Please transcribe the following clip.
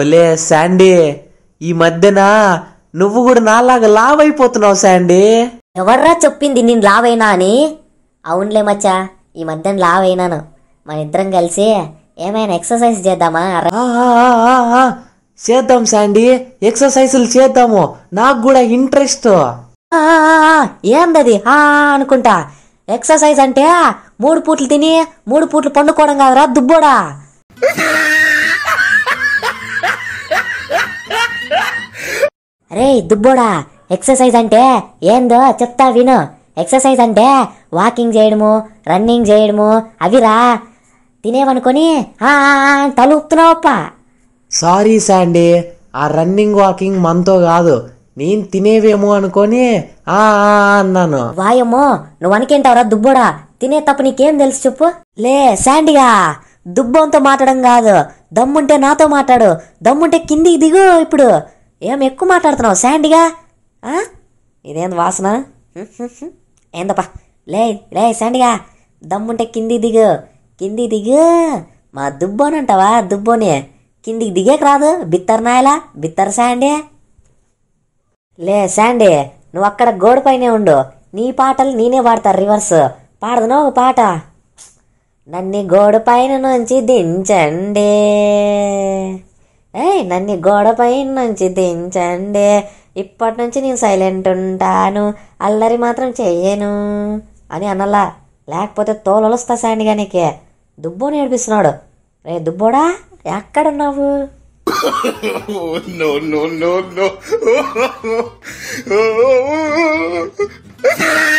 ఒలే శాండీ ఈ మధ్యన నువ్వు కూడా నాలాగా లావ్ అయిపోతున్నావు శాండీ ఎవర్రా చెప్పింది నేను లావైనా అని అవునులే మచ్చా ఈ మధ్యన లావైనాను మన ఇద్దరం కలిసి ఏమైనా ఎక్సర్సైజ్ చేద్దామా చేద్దాం శాండీ ఎక్సర్సైజులు చేద్దాము నాకు కూడా ఇంట్రెస్ట్ ఏందది ఆ అనుకుంటా ఎక్సర్సైజ్ అంటే మూడు పూట్లు తిని మూడు పూట్లు పండుకోవడం కాదురా దుబ్బోడా అరే దుబ్బోడా ఎక్సర్సైజ్ అంటే ఏందో చెప్తా విను ఎక్సర్సైజ్ అంటే వాకింగ్ చేయడము రన్నింగ్ చేయడము అవిరా తినేవనుకొని తలుపుతున్నావప్ప సారీ శాండీ ఆ రన్నింగ్ వాకింగ్ మనతో కాదు నేను తినేవేమో అనుకొని ఆ అన్నాను వాయమ్మో నువ్వు అనుకేంటావురా దుబ్బోడా తినే తప్ప నీకేం తెలుసు చెప్పు లే శాండిగా దుబ్బంతో మాట్లాడం కాదు దమ్ముంటే నాతో మాట్లాడు దమ్ముంటే కిందికి దిగు ఇప్పుడు ఏం ఎక్కువ మాట్లాడుతున్నావు శాండిగా ఇదేంది వాసన ఏందప్పా లే లే శాండిగా దమ్ముంటే కింది దిగు కింది దిగు మా దుబ్బోని అంటావా దుబ్బోని కిందికి దిగేకి రాదు బిత్తర్ నాయలా బిత్తర్ శాండీ లే శాండీ నువ్వు అక్కడ గోడపైనే ఉండు నీ పాటలు నేనే పాడతా రివర్స్ పాడదనో ఒక పాట నన్ను గోడ పైన నుంచి దించండి ఏయ్ నన్ను గోడ పైన నుంచి దించండి ఇప్పటి నుంచి నేను సైలెంట్ ఉంటాను అల్లరి మాత్రం చెయ్యను అని అనలా లేకపోతే తోలొలుస్తా శాండిగా నీకే దుబ్బో నేర్పిస్తున్నాడు రే దుబ్బోడా ఎక్కడున్నావు no,